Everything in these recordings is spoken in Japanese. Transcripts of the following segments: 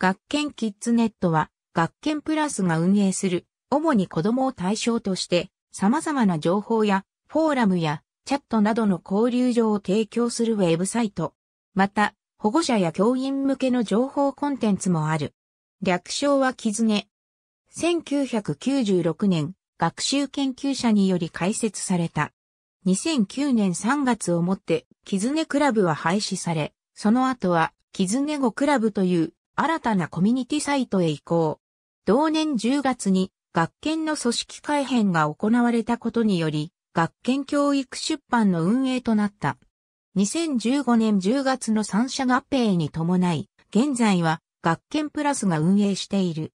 学研キッズネットは、学研プラスが運営する、主に子供を対象として、様々な情報や、フォーラムや、チャットなどの交流所を提供するウェブサイト。また、保護者や教員向けの情報コンテンツもある。略称はキズネ。1996年、学習研究者により開設された。2009年3月をもって、キズネクラブは廃止され、その後は、キズネ語クラブという新たなコミュニティサイトへ移行。同年10月に学研の組織改編が行われたことにより、学研教育出版の運営となった。2015年10月の三社合併に伴い、現在は学研プラスが運営している。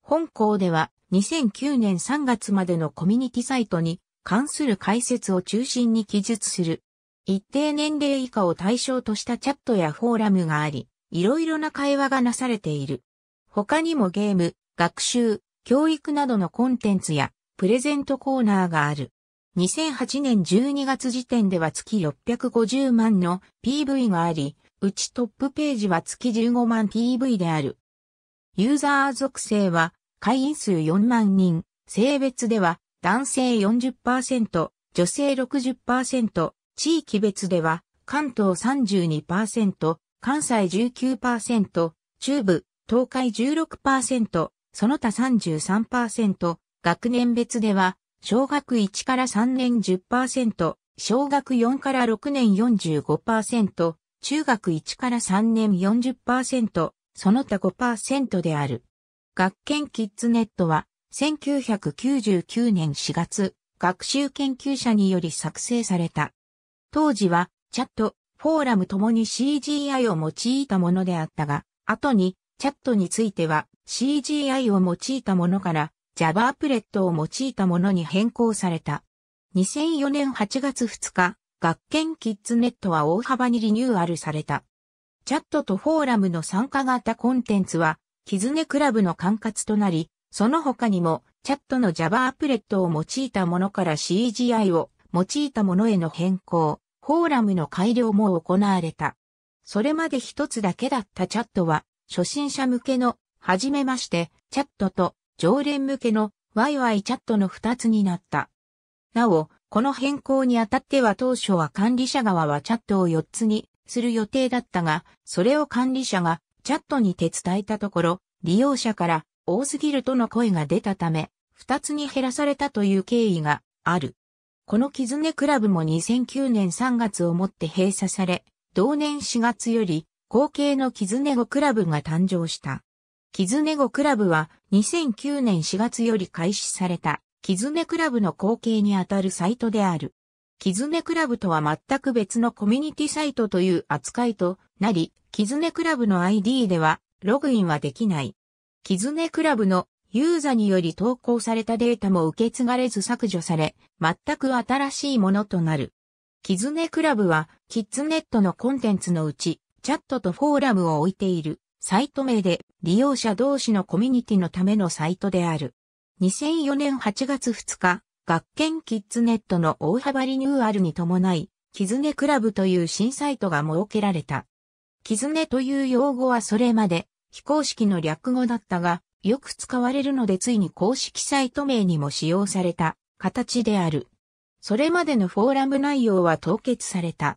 本校では2009年3月までのコミュニティサイトに関する解説を中心に記述する。一定年齢以下を対象としたチャットやフォーラムがあり、いろいろな会話がなされている。他にもゲーム、学習、教育などのコンテンツやプレゼントコーナーがある。2008年12月時点では月650万の PV があり、うちトップページは月15万 PV である。ユーザー属性は会員数4万人、性別では男性40%、女性60%、地域別では関東32%、関西19%、中部、東海16%、その他33%、学年別では、小学1から3年10%、小学4から6年45%、中学1から3年40%、その他5%である。学研キッズネットは、1999年4月、学習研究者により作成された。当時は、チャット、フォーラムともに CGI を用いたものであったが、後に、チャットについては CGI を用いたものから Java アプレットを用いたものに変更された。2004年8月2日、学研キッズネットは大幅にリニューアルされた。チャットとフォーラムの参加型コンテンツは、キズネクラブの管轄となり、その他にも、チャットの Java アプレットを用いたものから CGI を用いたものへの変更、フォーラムの改良も行われた。それまで一つだけだったチャットは、初心者向けの、はじめまして、チャットと、常連向けの、ワイワイチャットの二つになった。なお、この変更にあたっては当初は管理者側はチャットを4つにする予定だったが、それを管理者がチャットにて伝えたところ、利用者から多すぎるとの声が出たため、2つに減らされたという経緯がある。このキズネクラブも2009年3月をもって閉鎖され、同年4月より、後継のキズネゴクラブが誕生した。キズネゴクラブは2009年4月より開始された、キズネクラブの後継にあたるサイトである。キズネクラブとは全く別のコミュニティサイトという扱いとなり、キズネクラブの ID ではログインはできない。キズネクラブのユーザにより投稿されたデータも受け継がれず削除され、全く新しいものとなる。キズネクラブは、キッズネットのコンテンツのうち、チャットとフォーラムを置いている、サイト名で、利用者同士のコミュニティのためのサイトである。2004年8月2日、学研キッズネットの大幅リニューアルに伴い、キズネクラブという新サイトが設けられた。キズネという用語はそれまで非公式の略語だったが、よく使われるのでついに公式サイト名にも使用された形である。それまでのフォーラム内容は凍結された。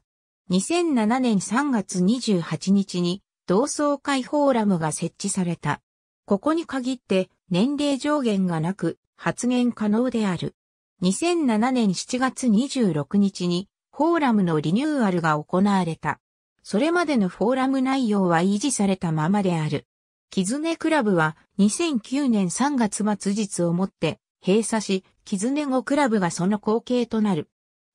2007年3月28日に同窓会フォーラムが設置された。ここに限って年齢上限がなく発言可能である。2007年7月26日にフォーラムのリニューアルが行われた。それまでのフォーラム内容は維持されたままである。キズネクラブは2009年3月末日をもって閉鎖し、キズネ後クラブがその後継となる。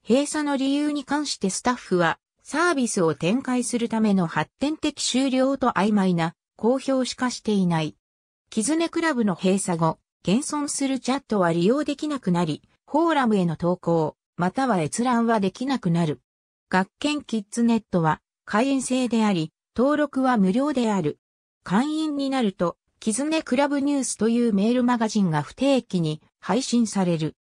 閉鎖の理由に関してスタッフは、サービスを展開するための発展的終了と曖昧な公表しかしていない。キズネクラブの閉鎖後、現存するチャットは利用できなくなり、フォーラムへの投稿、または閲覧はできなくなる。学研キッズネットは会員制であり、登録は無料である。会員になると、キズネクラブニュースというメールマガジンが不定期に配信される。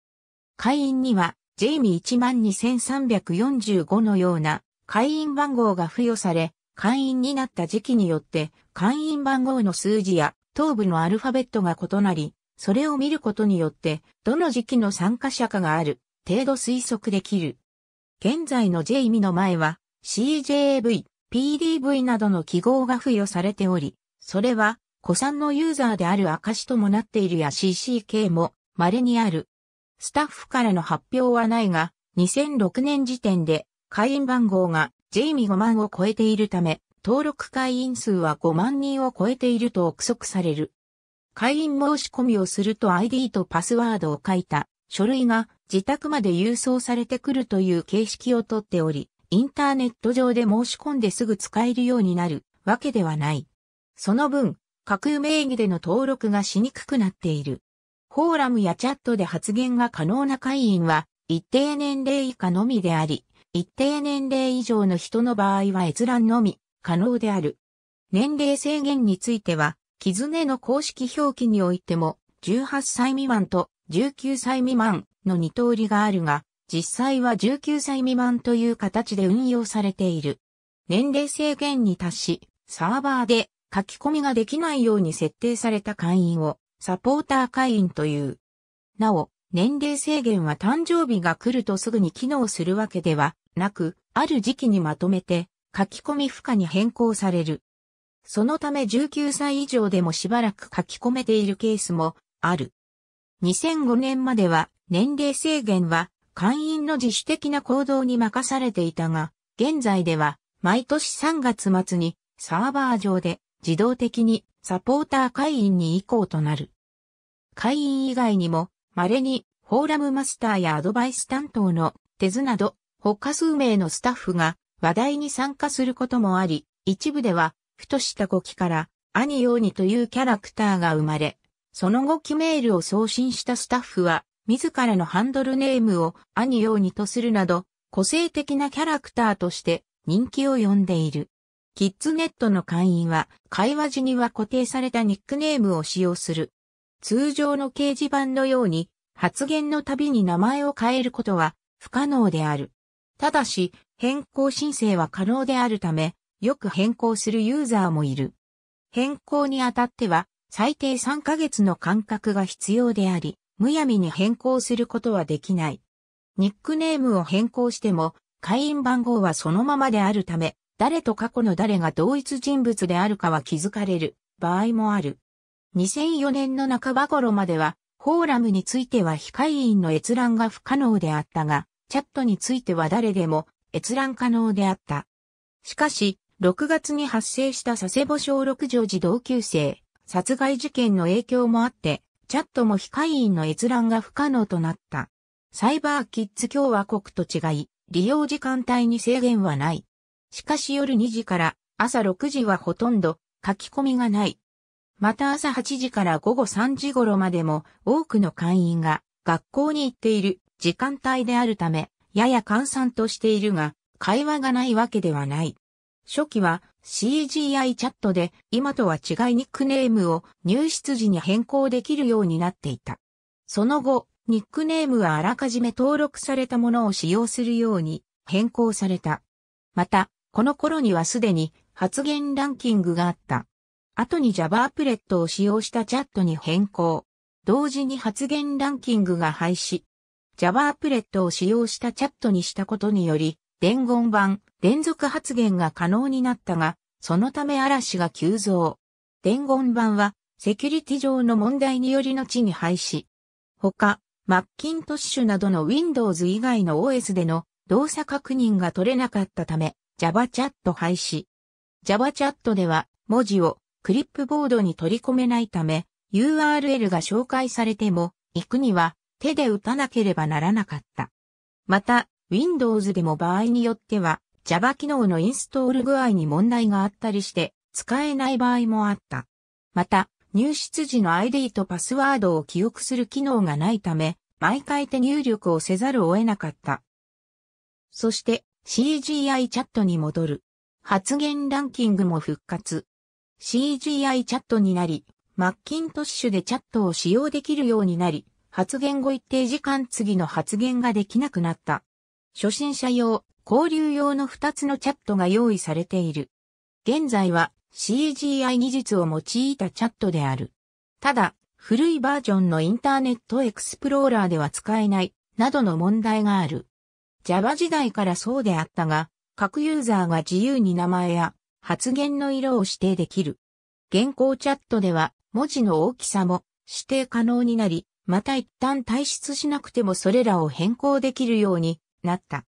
会員には、ジェイミー12345のような会員番号が付与され、会員になった時期によって会員番号の数字や頭部のアルファベットが異なり、それを見ることによってどの時期の参加者かがある程度推測できる。現在のジェイミの前は CJAV、PDV などの記号が付与されており、それは、古参のユーザーである証ともなっているや CCK も稀にある。スタッフからの発表はないが、2006年時点で会員番号が JME5 万を超えているため、登録会員数は5万人を超えていると憶測される。会員申し込みをすると ID とパスワードを書いた書類が自宅まで郵送されてくるという形式をとっており、インターネット上で申し込んですぐ使えるようになるわけではない。その分、架空名義での登録がしにくくなっている。フォーラムやチャットで発言が可能な会員は、一定年齢以下のみであり、一定年齢以上の人の場合は閲覧のみ、可能である。年齢制限については、絆の公式表記においても、18歳未満と19歳未満の二通りがあるが、実際は19歳未満という形で運用されている。年齢制限に達し、サーバーで書き込みができないように設定された会員をサポーター会員という。なお、年齢制限は誕生日が来るとすぐに機能するわけではなく、ある時期にまとめて書き込み負荷に変更される。そのため19歳以上でもしばらく書き込めているケースもある。2005年までは年齢制限は会員の自主的な行動に任されていたが、現在では毎年3月末にサーバー上で自動的にサポーター会員に移行となる。会員以外にも、稀にフォーラムマスターやアドバイス担当の手図など、他数名のスタッフが話題に参加することもあり、一部では、ふとした語気から、兄ようにというキャラクターが生まれ、その後期メールを送信したスタッフは、自らのハンドルネームを兄ようにとするなど、個性的なキャラクターとして人気を呼んでいる。キッズネットの会員は、会話時には固定されたニックネームを使用する。通常の掲示板のように、発言のたびに名前を変えることは不可能である。ただし、変更申請は可能であるため、よく変更するユーザーもいる。変更にあたっては、最低3ヶ月の間隔が必要であり、むやみに変更することはできない。ニックネームを変更しても、会員番号はそのままであるため、誰と過去の誰が同一人物であるかは気づかれる場合もある。2004年の半ば頃までは、フォーラムについては非会員の閲覧が不可能であったが、チャットについては誰でも閲覧可能であった。しかし、6月に発生した佐世保小六条児同級生殺害事件の影響もあって、チャットも非会員の閲覧が不可能となった。サイバーキッズ共和国と違い、利用時間帯に制限はない。しかし夜2時から朝6時はほとんど書き込みがない。また朝8時から午後3時頃までも多くの会員が学校に行っている時間帯であるため、やや閑散としているが、会話がないわけではない。初期は CGI チャットで今とは違いニックネームを入室時に変更できるようになっていた。その後、ニックネームはあらかじめ登録されたものを使用するように変更された。また、この頃にはすでに発言ランキングがあった。後に Java アプレットを使用したチャットに変更。同時に発言ランキングが廃止。Java アプレットを使用したチャットにしたことにより、伝言版、連続発言が可能になったが、そのため嵐が急増。伝言版は、セキュリティ上の問題により後に廃止。他、マッキントッシュなどの Windows 以外の OS での動作確認が取れなかったため、Java チャット廃止。Java チャットでは文字をクリップボードに取り込めないため URL が紹介されても行くには手で打たなければならなかった。また Windows でも場合によっては Java 機能のインストール具合に問題があったりして使えない場合もあった。また入室時の ID とパスワードを記憶する機能がないため毎回手入力をせざるを得なかった。そして CGI チャットに戻る。発言ランキングも復活。CGI チャットになり、マッキントッシュでチャットを使用できるようになり、発言後一定時間次の発言ができなくなった。初心者用、交流用の2つのチャットが用意されている。現在は CGI 技術を用いたチャットである。ただ、古いバージョンのインターネットエクスプローラーでは使えない、などの問題がある。Java 時代からそうであったが、各ユーザーが自由に名前や発言の色を指定できる。現行チャットでは文字の大きさも指定可能になり、また一旦退出しなくてもそれらを変更できるようになった。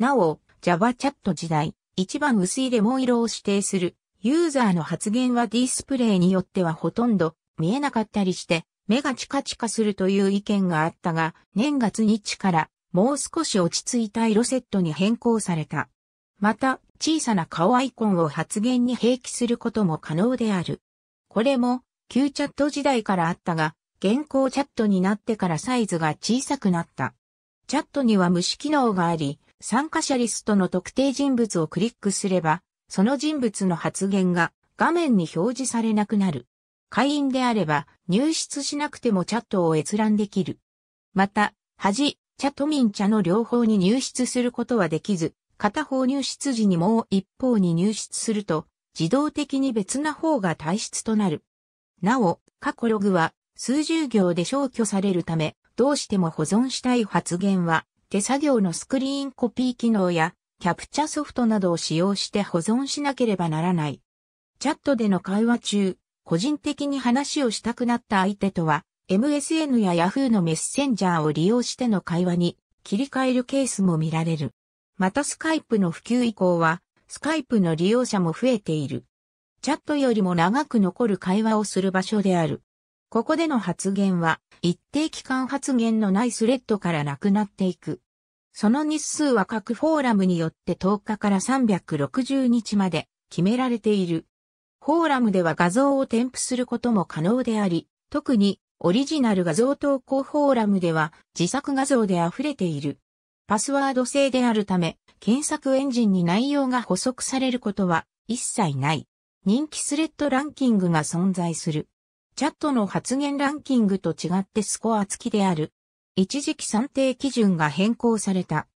なお、Java チャット時代、一番薄いレモン色を指定するユーザーの発言はディスプレイによってはほとんど見えなかったりして、目がチカチカするという意見があったが、年月日からもう少し落ち着いた色セットに変更された。また、小さな顔アイコンを発言に併記することも可能である。これも、旧チャット時代からあったが、現行チャットになってからサイズが小さくなった。チャットには無視機能があり、参加者リストの特定人物をクリックすれば、その人物の発言が画面に表示されなくなる。会員であれば入室しなくてもチャットを閲覧できる。また、恥、茶と民茶の両方に入室することはできず、片方入室時にもう一方に入室すると、自動的に別な方が退質となる。なお、過去ログは数十行で消去されるため、どうしても保存したい発言は、手作業のスクリーンコピー機能や、キャプチャソフトなどを使用して保存しなければならない。チャットでの会話中、個人的に話をしたくなった相手とは、MSN や Yahoo のメッセンジャーを利用しての会話に切り替えるケースも見られる。またスカイプの普及以降は、スカイプの利用者も増えている。チャットよりも長く残る会話をする場所である。ここでの発言は、一定期間発言のないスレッドからなくなっていく。その日数は各フォーラムによって10日から360日まで決められている。フォーラムでは画像を添付することも可能であり、特にオリジナル画像投稿フォーラムでは自作画像で溢れている。パスワード制であるため、検索エンジンに内容が補足されることは一切ない。人気スレッドランキングが存在する。チャットの発言ランキングと違ってスコア付きである。一時期算定基準が変更された。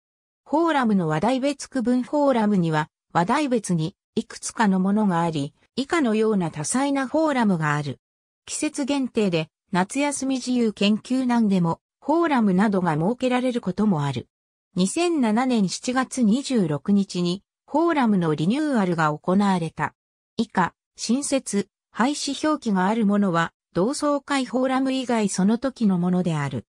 フォーラムの話題別区分フォーラムには話題別にいくつかのものがあり、以下のような多彩なフォーラムがある。季節限定で夏休み自由研究なんでも、フォーラムなどが設けられることもある。2007年7月26日に、フォーラムのリニューアルが行われた。以下、新設、廃止表記があるものは、同窓会フォーラム以外その時のものである。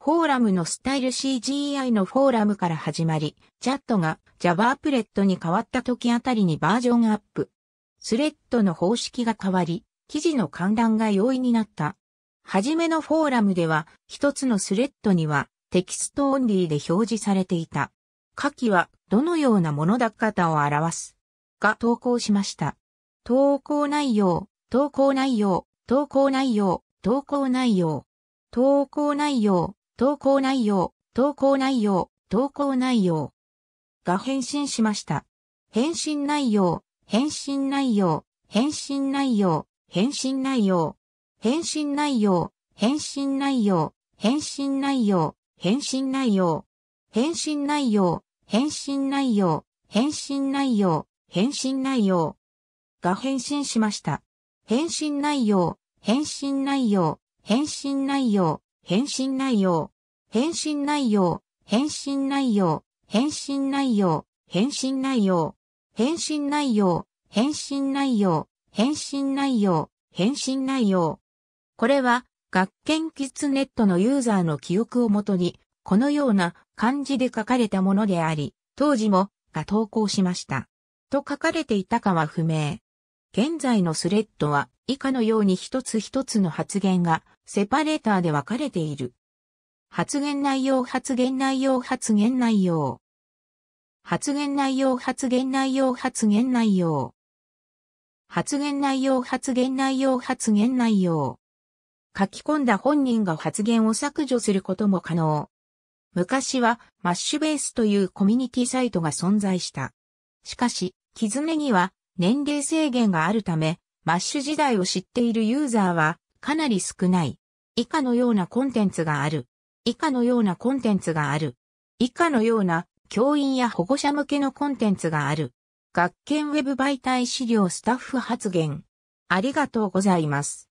フォーラムのスタイル CGI のフォーラムから始まり、チャットが Java アプレットに変わった時あたりにバージョンアップ。スレッドの方式が変わり、記事の観覧が容易になった。はじめのフォーラムでは、一つのスレッドには、テキストオンリーで表示されていた。下記は、どのようなものだったを表す。が投稿しました。投稿内容、投稿内容、投稿内容、投稿内容、投稿内容、投稿内容、投稿内容、投稿内容が返信しました。返信内容、返信内容、返信内容、返信内容返信内容、返信内容、返信内容、返信内容、返信内容、返信内容、返信内容、返信内容が返信しました。返信内容、返信内容、返信内容、返信内容、返信内容、返信内容、返信内容、返信内容、返信内容、返信内容、返信内容、返信内容これは、学研キッズネットのユーザーの記憶をもとに、このような漢字で書かれたものであり、当時もが投稿しました。と書かれていたかは不明。現在のスレッドは以下のように一つ一つの発言がセパレーターで分かれている。発言内容発言内容発言内容。発言内容発言内容発言内容。発言内容発言内容発言内容。書き込んだ本人が発言を削除することも可能。昔はマッシュベースというコミュニティサイトが存在した。しかし、キズネには年齢制限があるため、マッシュ時代を知っているユーザーはかなり少ない。以下のようなコンテンツがある。以下のようなコンテンツがある。以下のような教員や保護者向けのコンテンツがある。学研ウェブ媒体資料スタッフ発言。ありがとうございます。